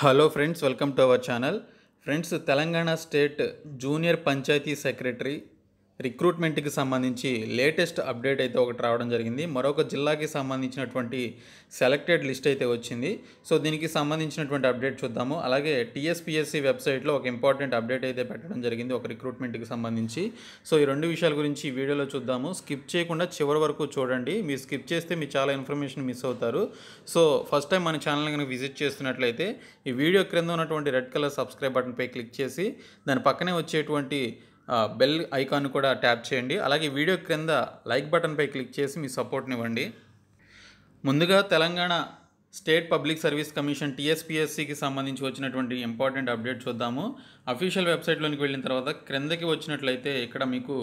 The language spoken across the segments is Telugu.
hello friends welcome to our channel friends Telangana state junior panchayat secretary రిక్రూట్మెంట్కి సంబంధించి లేటెస్ట్ అప్డేట్ అయితే ఒకటి రావడం జరిగింది మరొక జిల్లాకి సంబంధించినటువంటి సెలెక్టెడ్ లిస్ట్ అయితే వచ్చింది సో దీనికి సంబంధించినటువంటి అప్డేట్ చూద్దాము అలాగే టీఎస్పిఎస్సి వెబ్సైట్లో ఒక ఇంపార్టెంట్ అప్డేట్ అయితే పెట్టడం జరిగింది ఒక రిక్రూట్మెంట్కి సంబంధించి సో ఈ రెండు విషయాల గురించి ఈ వీడియోలో చూద్దాము స్కిప్ చేయకుండా చివరి వరకు చూడండి మీరు స్కిప్ చేస్తే మీరు చాలా ఇన్ఫర్మేషన్ మిస్ అవుతారు సో ఫస్ట్ టైం మన ఛానల్ కనుక విజిట్ చేస్తున్నట్లయితే ఈ వీడియో క్రింద ఉన్నటువంటి రెడ్ కలర్ సబ్స్క్రైబ్ బటన్పై క్లిక్ చేసి దాని పక్కనే వచ్చేటువంటి బెల్ ఐకాన్ కూడా ట్యాప్ చేయండి అలాగే వీడియో క్రింద లైక్ బటన్పై క్లిక్ చేసి మీ సపోర్ట్నివ్వండి ముందుగా Telangana state public service commission టీఎస్పిఎస్సికి సంబంధించి వచ్చినటువంటి ఇంపార్టెంట్ అప్డేట్ చూద్దాము అఫీషియల్ వెబ్సైట్లోనికి వెళ్ళిన తర్వాత క్రిందకి వచ్చినట్లయితే ఇక్కడ మీకు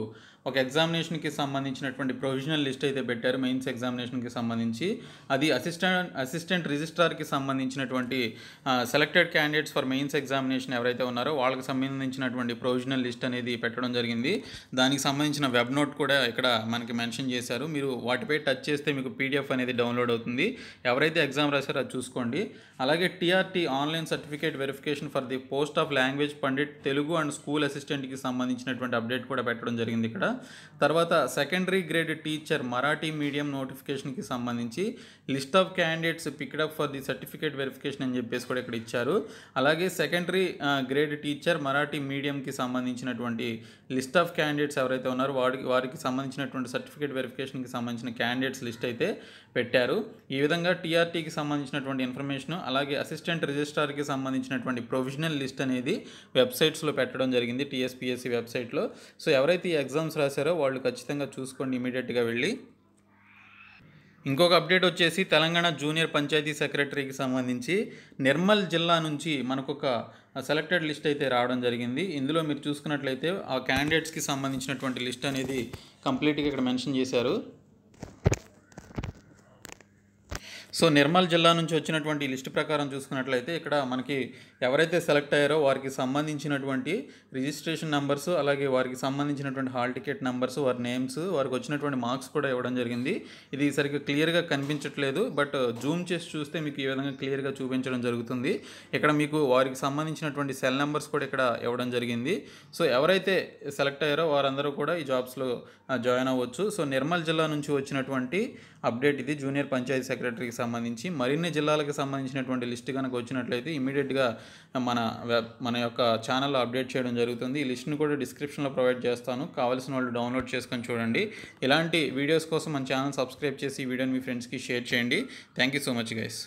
ఒక ఎగ్జామినేషన్కి సంబంధించినటువంటి ప్రొవిజనల్ లిస్ట్ అయితే పెట్టారు మెయిన్స్ ఎగ్జామినేషన్కి సంబంధించి అది అసిస్టెంట్ అసిస్టెంట్ రిజిస్ట్రార్కి సంబంధించినటువంటి selected candidates for mains examination ఎవరైతే ఉన్నారో వాళ్ళకి సంబంధించినటువంటి ప్రొవిజనల్ లిస్ట్ అనేది పెట్టడం జరిగింది దానికి సంబంధించిన వెబ్ నోట్ కూడా ఇక్కడ మనకి మెన్షన్ చేశారు మీరు వాటిపై టచ్ చేస్తే మీకు పీడిఎఫ్ అనేది డౌన్లోడ్ అవుతుంది ఎవరైతే ఎగ్జామ్ కంపల్సరీ అది చూసుకోండి అలాగే TRT online certificate verification for the post of language pandit Telugu and school అసిస్టెంట్కి సంబంధించినటువంటి అప్డేట్ కూడా పెట్టడం జరిగింది ఇక్కడ తర్వాత secondary grade teacher Marathi medium నోటిఫికేషన్కి సంబంధించి list of candidates picked up for the certificate verification అని చెప్పేసి కూడా ఇక్కడ ఇచ్చారు అలాగే సెకండరీ గ్రేడ్ టీచర్ మరాఠీ మీడియంకి సంబంధించినటువంటి లిస్ట్ ఆఫ్ క్యాండిడేట్స్ ఎవరైతే ఉన్నారో వాడికి వారికి సంబంధించినటువంటి సర్టిఫికేట్ వెరిఫికేషన్కి సంబంధించిన క్యాండిడేట్స్ లిస్ట్ అయితే పెట్టారు ఈ విధంగా టీఆర్టీకి సంబంధించి సంబంధించినటువంటి ఇన్ఫర్మేషన్ అలాగే అసిస్టెంట్ రిజిస్ట్రార్కి సంబంధించినటువంటి ప్రొవిజనల్ లిస్ట్ అనేది వెబ్సైట్స్లో పెట్టడం జరిగింది టీఎస్పిఎస్సి వెబ్సైట్లో సో ఎవరైతే ఈ ఎగ్జామ్స్ రాశారో వాళ్ళు ఖచ్చితంగా చూసుకోండి ఇమీడియట్గా వెళ్ళి ఇంకొక అప్డేట్ వచ్చేసి తెలంగాణ జూనియర్ పంచాయతీ సెక్రటరీకి సంబంధించి నిర్మల్ జిల్లా నుంచి మనకొక సెలెక్టెడ్ లిస్ట్ అయితే రావడం జరిగింది ఇందులో మీరు చూసుకున్నట్లయితే ఆ క్యాండిడేట్స్కి సంబంధించినటువంటి లిస్ట్ అనేది కంప్లీట్గా ఇక్కడ మెన్షన్ చేశారు సో నిర్మల్ జిల్లా నుంచి వచ్చినటువంటి లిస్ట్ ప్రకారం చూసుకున్నట్లయితే ఇక్కడ మనకి ఎవరైతే సెలెక్ట్ అయ్యారో వారికి సంబంధించినటువంటి రిజిస్ట్రేషన్ నెంబర్స్ అలాగే వారికి సంబంధించినటువంటి హాల్ టికెట్ నెంబర్స్ వారి నేమ్స్ వారికి వచ్చినటువంటి మార్క్స్ కూడా ఇవ్వడం జరిగింది ఇది సరిగ్గా క్లియర్గా కనిపించట్లేదు బట్ జూమ్ చేసి చూస్తే మీకు ఈ విధంగా క్లియర్గా చూపించడం జరుగుతుంది ఇక్కడ మీకు వారికి సంబంధించినటువంటి సెల్ నెంబర్స్ కూడా ఇక్కడ ఇవ్వడం జరిగింది సో ఎవరైతే సెలెక్ట్ అయ్యారో వారందరూ కూడా ఈ జాబ్స్లో జాయిన్ అవ్వచ్చు సో నిర్మల్ జిల్లా నుంచి వచ్చినటువంటి అప్డేట్ ఇది జూనియర్ పంచాయతీ సెక్రటరీకి సంబంధించి మరిన్ని జిల్లాలకు సంబంధించినటువంటి లిస్ట్ కనుక వచ్చినట్లయితే ఇమీడియట్గా మన మన యొక్క ఛానల్ అప్డేట్ చేయడం జరుగుతుంది ఈ లిస్ట్ని కూడా డిస్క్రిప్షన్లో ప్రొవైడ్ చేస్తాను కావాల్సిన వాళ్ళు డౌన్లోడ్ చేసుకొని చూడండి ఇలాంటి వీడియోస్ కోసం మన ఛానల్ సబ్స్క్రైబ్ చేసి ఈ వీడియోని మీ ఫ్రెండ్స్కి షేర్ చేయండి thank you so much guys